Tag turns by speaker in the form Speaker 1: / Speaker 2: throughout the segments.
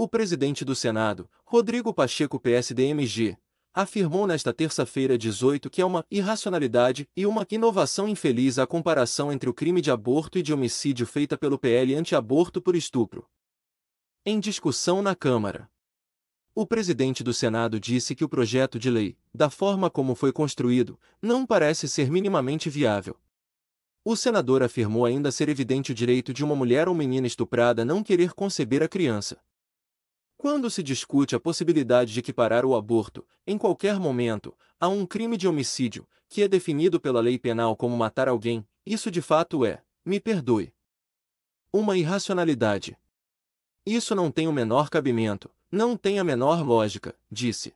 Speaker 1: O presidente do Senado, Rodrigo Pacheco PSDMG, afirmou nesta terça-feira 18 que é uma irracionalidade e uma inovação infeliz a comparação entre o crime de aborto e de homicídio feita pelo PL anti-aborto por estupro. Em discussão na Câmara. O presidente do Senado disse que o projeto de lei, da forma como foi construído, não parece ser minimamente viável. O senador afirmou ainda ser evidente o direito de uma mulher ou menina estuprada não querer conceber a criança. Quando se discute a possibilidade de equiparar o aborto, em qualquer momento, a um crime de homicídio, que é definido pela lei penal como matar alguém, isso de fato é, me perdoe, uma irracionalidade. Isso não tem o menor cabimento, não tem a menor lógica, disse.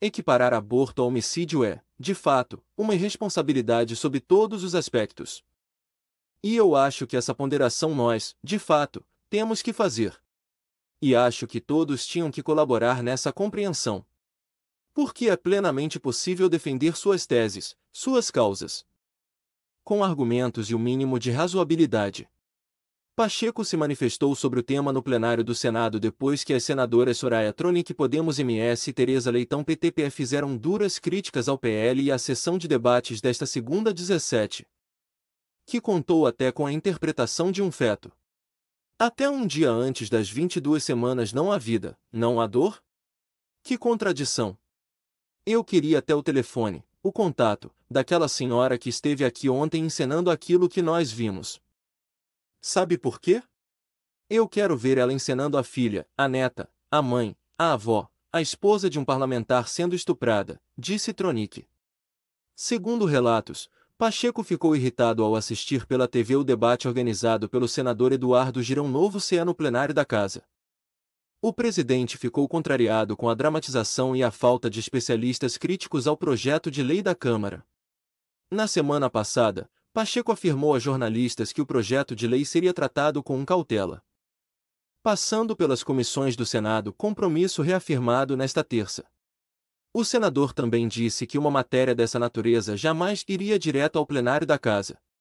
Speaker 1: Equiparar aborto a homicídio é, de fato, uma irresponsabilidade sob todos os aspectos. E eu acho que essa ponderação nós, de fato, temos que fazer e acho que todos tinham que colaborar nessa compreensão. Porque é plenamente possível defender suas teses, suas causas. Com argumentos e o um mínimo de razoabilidade. Pacheco se manifestou sobre o tema no plenário do Senado depois que as senadoras Soraya Tronic Podemos MS e Tereza Leitão PTPE fizeram duras críticas ao PL e à sessão de debates desta segunda 17, que contou até com a interpretação de um feto. Até um dia antes das 22 semanas não há vida, não há dor? Que contradição! Eu queria até o telefone, o contato, daquela senhora que esteve aqui ontem encenando aquilo que nós vimos. Sabe por quê? Eu quero ver ela encenando a filha, a neta, a mãe, a avó, a esposa de um parlamentar sendo estuprada, disse Tronick. Segundo relatos, Pacheco ficou irritado ao assistir pela TV o debate organizado pelo senador Eduardo Girão Novo CE no plenário da casa. O presidente ficou contrariado com a dramatização e a falta de especialistas críticos ao projeto de lei da Câmara. Na semana passada, Pacheco afirmou a jornalistas que o projeto de lei seria tratado com cautela. Passando pelas comissões do Senado, compromisso reafirmado nesta terça. O senador também disse que uma matéria dessa natureza jamais iria direto ao plenário da casa.